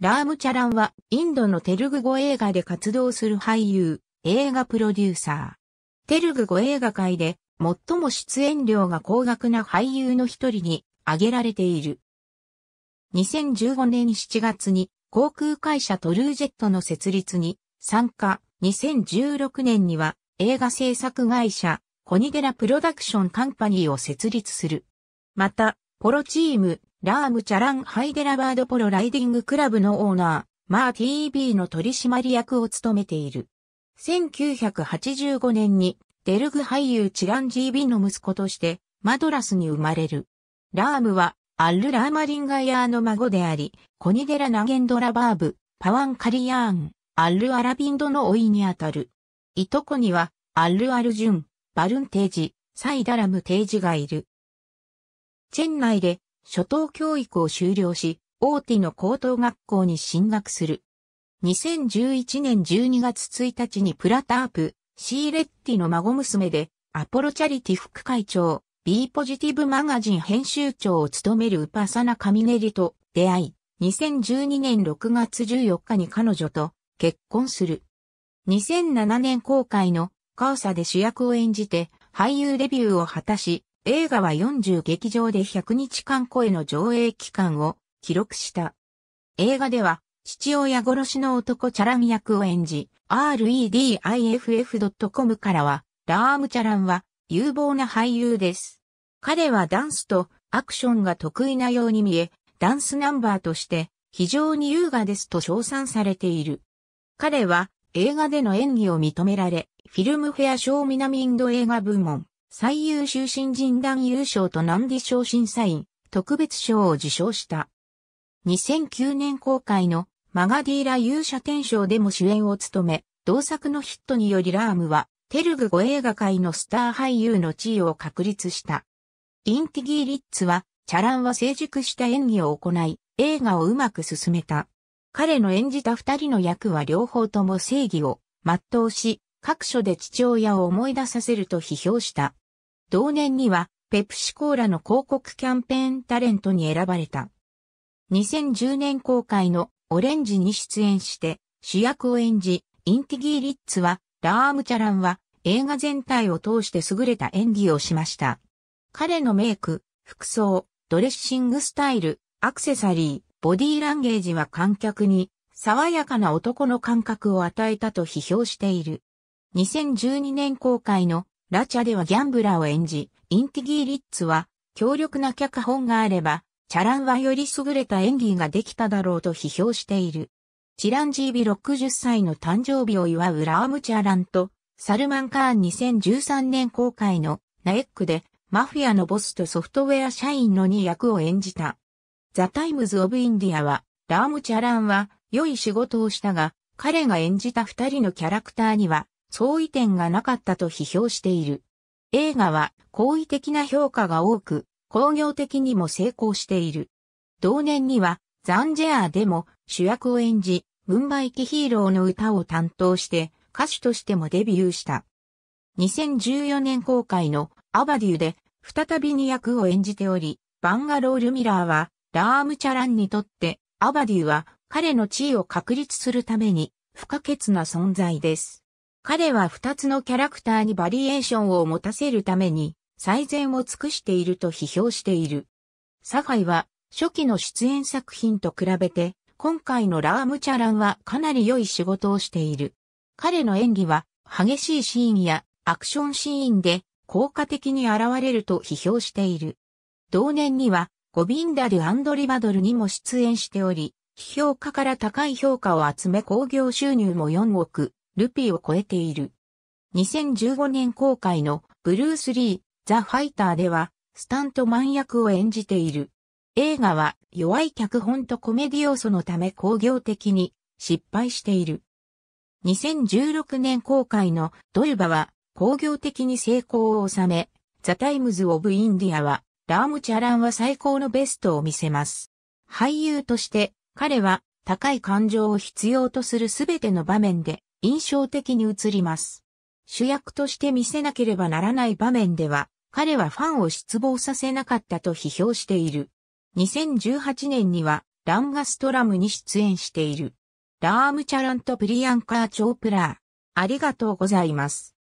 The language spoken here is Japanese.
ラームチャランはインドのテルグ語映画で活動する俳優、映画プロデューサー。テルグ語映画界で最も出演料が高額な俳優の一人に挙げられている。2015年7月に航空会社トルージェットの設立に参加。2016年には映画制作会社コニデラプロダクションカンパニーを設立する。また、ポロチームラームチャランハイデラバードポロライディングクラブのオーナー、マー TV の取締役を務めている。1985年にデルグ俳優チランジービーの息子としてマドラスに生まれる。ラームはアル・ラーマリンガヤーの孫であり、コニデラ・ナゲンドラバーブ、パワン・カリヤーン、アル・アラビンドの老いにあたる。いとこには、アル・アルジュン、バルン・テージ、サイダラム・テージがいる。チェン内で初等教育を修了し、大手の高等学校に進学する。2011年12月1日にプラタープ、シーレッティの孫娘で、アポロチャリティ副会長、B ポジティブマガジン編集長を務めるウパサナ・カミネリと出会い、2012年6月14日に彼女と結婚する。2007年公開のカーサで主役を演じて俳優デビューを果たし、映画は40劇場で100日間超えの上映期間を記録した。映画では、父親殺しの男チャラン役を演じ、rediff.com からは、ラームチャランは有望な俳優です。彼はダンスとアクションが得意なように見え、ダンスナンバーとして非常に優雅ですと称賛されている。彼は映画での演技を認められ、フィルムフェア賞南インド映画部門、最優秀新人団優勝とンデ賞審査員、特別賞を受賞した。2009年公開のマガディーラ勇者天賞でも主演を務め、同作のヒットによりラームは、テルグ語映画界のスター俳優の地位を確立した。インティギー・リッツは、チャランは成熟した演技を行い、映画をうまく進めた。彼の演じた二人の役は両方とも正義を全うし、各所で父親を思い出させると批評した。同年には、ペプシコーラの広告キャンペーンタレントに選ばれた。2010年公開のオレンジに出演して、主役を演じ、インティギー・リッツは、ラームチャランは、映画全体を通して優れた演技をしました。彼のメイク、服装、ドレッシングスタイル、アクセサリー、ボディーランゲージは観客に、爽やかな男の感覚を与えたと批評している。2012年公開のラチャではギャンブラーを演じ、インティギー・リッツは強力な脚本があれば、チャランはより優れた演技ができただろうと批評している。チランジービ60歳の誕生日を祝うラームチャランと、サルマン・カーン2013年公開のナエックでマフィアのボスとソフトウェア社員の2役を演じた。ザ・タイムズ・オブ・インディアは、ラーム・チャランは良い仕事をしたが、彼が演じた2人のキャラクターには相違点がなかったと批評している。映画は好意的な評価が多く、工業的にも成功している。同年には、ザンジェアでも主役を演じ、ムンバイキヒーローの歌を担当して歌手としてもデビューした。2014年公開のアバデューで再びに役を演じており、バンガロールミラーはラームチャランにとってアバデューは彼の地位を確立するために不可欠な存在です。彼は二つのキャラクターにバリエーションを持たせるために最善を尽くしていると批評している。サファイは初期の出演作品と比べて今回のラームチャランはかなり良い仕事をしている。彼の演技は激しいシーンやアクションシーンで効果的に現れると批評している。同年にはゴビンダル・アンドリバドルにも出演しており、批評家から高い評価を集め興行収入も4億、ルピーを超えている。2015年公開のブルース・リー、ザ・ファイターでは、スタントマン役を演じている。映画は弱い脚本とコメディ要素のため工業的に失敗している。2016年公開のドルバは工業的に成功を収め、ザ・タイムズ・オブ・インディアはラーム・チャランは最高のベストを見せます。俳優として彼は高い感情を必要とするすべての場面で印象的に映ります。主役として見せなければならない場面では、彼はファンを失望させなかったと批評している。2018年には、ランガストラムに出演している。ラームチャラントプリアンカー・チョープラー。ありがとうございます。